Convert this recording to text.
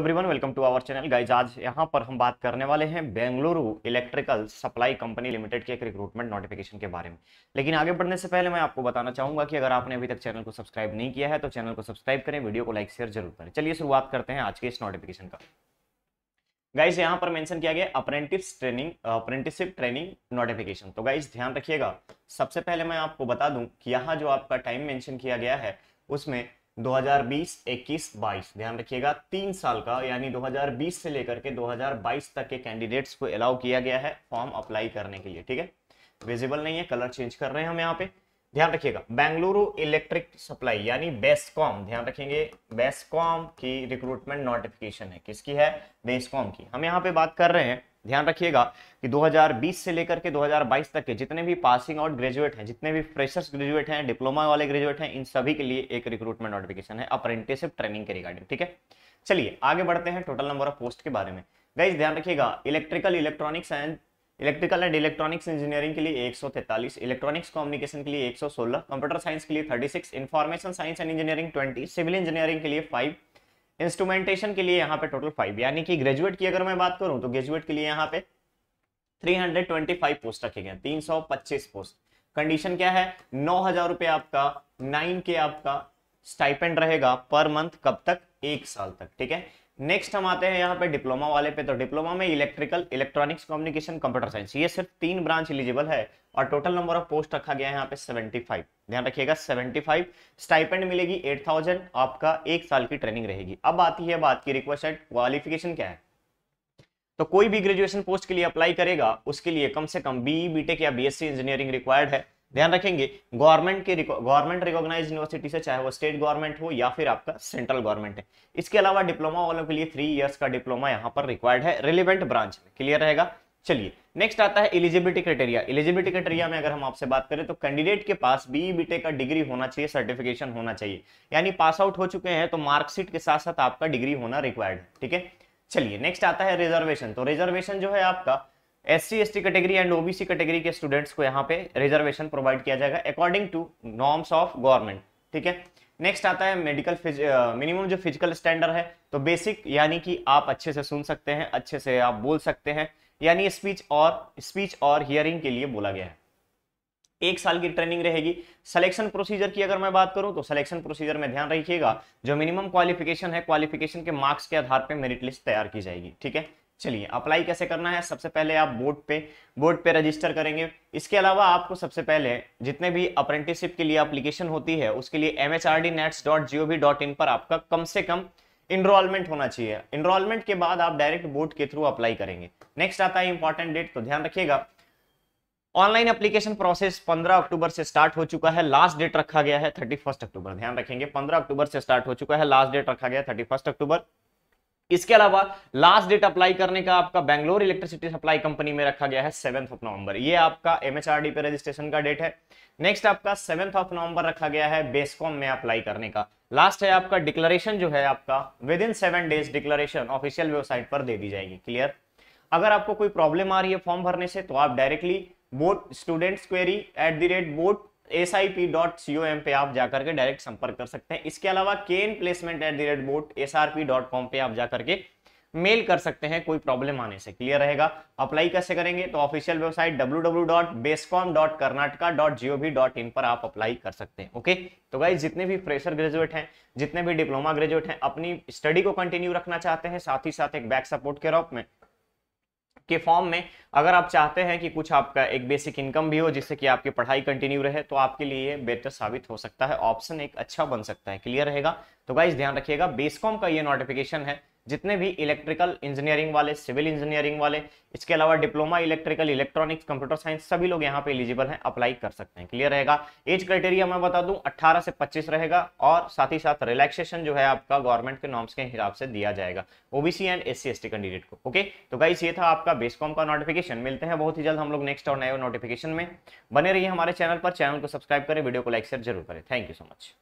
everyone welcome to our channel guys आज यहां पर हम बात करने वाले हैं Bengaluru electrical supply company limited के एक रिक्रूटमेंट नोटिफिकेशन के बारे में लेकिन आगे बढ़ने से पहले मैं आपको बताना चाहूंगा कि अगर आपने अभी तक चैनल को सब्सक्राइब नहीं किया है तो चैनल को सब्सक्राइब करें वीडियो को लाइक शेयर जरूर करें चलिए शुरुआत करते हैं आज के इस नोटिफिकेशन का गाइज यहाँ पर मैंशन किया गया apprentice training apprenticeship training notification तो गाइज ध्यान रखिएगा सबसे पहले मैं आपको बता दूँ कि यहाँ जो आपका टाइम मैंशन किया गया है उसमें 2020, 21, 22 ध्यान रखिएगा तीन साल का यानी 2020 से लेकर के 2022 तक के कैंडिडेट्स को अलाउ किया गया है फॉर्म अप्लाई करने के लिए ठीक है विजिबल नहीं है कलर चेंज कर रहे हैं हम यहाँ पे ध्यान रखिएगा बेंगलुरु इलेक्ट्रिक सप्लाई यानी बेस्कॉम ध्यान रखेंगे बेस्कॉम की रिक्रूटमेंट नोटिफिकेशन है किसकी है बेस्कॉम की हम यहाँ पे बात कर रहे हैं ध्यान रखिएगा कि 2020 से लेकर के 2022 तक के जितने भी पासिंग आउट ग्रेजुएट हैं जितने भी फ्रेशर्स ग्रेजुएट हैं डिप्लोमा वाले ग्रेजुएट हैं इन सभी के लिए एक रिक्रूटमेंट नोटिफिकेशन है अप्रेंटिसिप ट्रेनिंग के रिगार्डिंग ठीक है चलिए आगे बढ़ते हैं टोटल नंबर ऑफ पोस्ट के बारे में गाइज ध्यान रखिएगा electrical electronics and electrical and electronics engineering के लिए एक इलेक्ट्रॉनिक्स कम्युनिकेशन के लिए एक कंप्यूटर साइंस के लिए thirty six science and engineering twenty civil engineering के लिए फाइव इंस्ट्रूमेंटेशन के लिए यहाँ पे टोटल फाइव यानी कि ग्रेजुएट की अगर मैं बात करूँ तो ग्रेजुएट के लिए यहाँ पे 325 पोस्ट रखे गए 325 पोस्ट कंडीशन क्या है नौ हजार रुपये आपका नाइन के आपका स्टाइपेंड रहेगा पर मंथ कब तक एक साल तक ठीक है नेक्स्ट हम आते हैं यहाँ पे डिप्लोमा वाले पे तो डिप्लोमा में electrical electronics communication computer science ये सिर्फ तीन ब्रांच एलिजिबल है और टोटल नंबर ऑफ पोस्ट रखा गया है यहाँ पे 75 ध्यान रखिएगा 75 स्टाइपेंड मिलेगी 8000 आपका एक साल की ट्रेनिंग रहेगी अब आती है बात की रिक्वेस्ट क्वालिफिकेशन क्या है तो कोई भी ग्रेजुएशन पोस्ट के लिए अप्लाई करेगा उसके लिए कम से कम बीई बीटेक या बीएससी इंजीनियरिंग रिक्वायर्ड है ध्यान रखेंगे गवर्नमेंट के गवर्नमेंट रिकॉग्नाइज यूनिवर्सिटी से चाहे वो स्टेट गवर्नमेंट हो या फिर आपका सेंट्रल गवर्नमेंट है इसके अलावा डिप्लोमा वालों के लिए थ्री ईयर्स का डिप्लोमा यहाँ पर रिक्वायर्ड है रिलेवेंट ब्रांच में क्लियर रहेगा चलिए नेक्स्ट आता है एलिजिबिलिटी क्राइटेरिया एलिजिबिलिटी क्राइटेरिया में अगर हम आपसे बात करें तो कैंडिडेट के पास बीई बीटेक का डिग्री होना चाहिए सर्टिफिकेशन होना चाहिए यानी पास आउट हो चुके हैं तो मार्कशीट के साथ साथ आपका डिग्री होना रिक्वायर्ड है ठीक है चलिए नेक्स्ट आता है रिजर्वेशन तो रिजर्वेशन जो है आपका S C S T category and OBC category के स्टूडेंट्स को यहाँ पे रिजर्वेशन प्रोवाइड किया जाएगा according to norms of government ठीक है नेक्स्ट आता है मेडिकल मिनिमम जो फिजिकल स्टैंडर्ड है तो बेसिक यानी कि आप अच्छे से सुन सकते हैं अच्छे से आप बोल सकते हैं यानी स्पीच और स्पीच और हियरिंग के लिए बोला गया है एक साल की ट्रेनिंग रहेगी सिलेक्शन प्रोसीजर की अगर मैं बात करूं तो सिलेक्शन प्रोसीजर में ध्यान रखिएगा जो मिनिमम क्वालिफिकेशन है क्वालिफिकेशन के मार्क्स के आधार पर मेरिट लिस्ट तैयार की जाएगी ठीक है चलिए अप्लाई कैसे करना है सबसे पहले आप बोर्ड पे बोर्ड पे रजिस्टर करेंगे इसके अलावा आपको सबसे पहले जितने भी अप्रेंटिसशिप के लिए अप्लीकेशन होती है उसके लिए M H R D NATS dot G O V dot in पर आपका कम से कम इनरोलमेंट होना चाहिए इनरोलमेंट के बाद आप डायरेक्ट बोर्ड के थ्रू अप्लाई करेंगे नेक्स्ट आता है इंपॉर्टेंट डेट तो ध्यान रखिएगा ऑनलाइन एप्लीकेशन प्रोसेस 15 अक्टूबर से स्टार्ट हो चुका है लास्ट डेट रखा गया है 31 अक्टूबर ध्यान रखेंगे 15 अक्टूबर से स्टार्ट हो चुका है लास्ट डेट रखा गया 31 अक्टूबर इसके अलावा लास्ट डेट अप्लाई करने का आपका बैंगलोर इलेक्ट्रिसिटी सप्लाई कंपनी में रखा गया है सेवेंथ ऑफ नवंबर ये आपका एमएचआरडी पे रजिस्ट्रेशन का डेट है नेक्स्ट आपका सेवेंथ ऑफ नवंबर रखा गया है बेसकॉम में अप्लाई करने का लास्ट है आपका डिक्लेरेशन जो है आपका within seven days declaration official website पर दे दी जाएगी क्लियर अगर आपको कोई प्रॉब्लम आ रही है फॉर्म भरने से तो आप directly board students query at the rate board S I P dot C O M पे आप जाकर के डायरेक्ट संपर्क कर सकते हैं इसके अलावा केन placement at the rate board S R P dot com पे आप जाकर के मेल कर सकते हैं कोई प्रॉब्लम आने से क्लियर रहेगा अप्लाई कैसे करेंगे तो ऑफिशियल वेबसाइट www.basecom.karnataka.gov.in पर आप अप्लाई कर सकते हैं ओके तो गाइज जितने भी फ्रेशर ग्रेजुएट हैं जितने भी डिप्लोमा ग्रेजुएट हैं अपनी स्टडी को कंटिन्यू रखना चाहते हैं साथ ही साथ एक बैक सपोर्ट के रूप में के फॉर्म में अगर आप चाहते हैं कि कुछ आपका एक बेसिक इनकम भी हो जिससे कि आपकी पढ़ाई कंटिन्यू रहे तो आपके लिए ये बेटर साबित हो सकता है ऑप्शन एक अच्छा बन सकता है क्लियर रहेगा तो गाइज ध्यान रखिएगा बेसकॉम का ये नोटिफिकेशन है जितने भी इलेक्ट्रिकल इंजीनियरिंग वाले सिविल इंजीनियरिंग वाले इसके अलावा diploma electrical electronics computer science सभी लोग यहाँ पे एलिजिबल हैं अप्लाई कर सकते हैं क्लियर रहेगा एज क्राइटेरिया मैं बता दूं 18 से 25 रहेगा और साथ ही साथ रिलैक्सेशन जो है आपका गवर्नमेंट के नॉर्म्स के हिसाब से दिया जाएगा OBC and S C candidate को ओके तो गाइस ये था आपका बेसकॉम का नोटिफिकेशन मिलते हैं बहुत ही जल्द हम लोग नेक्स्ट और नए नोटिफिकेशन में बने रहिए हमारे चैनल पर चैनल को सब्सक्राइब करें वीडियो को लाइक शेयर जरूर करें थैंक यू सो मच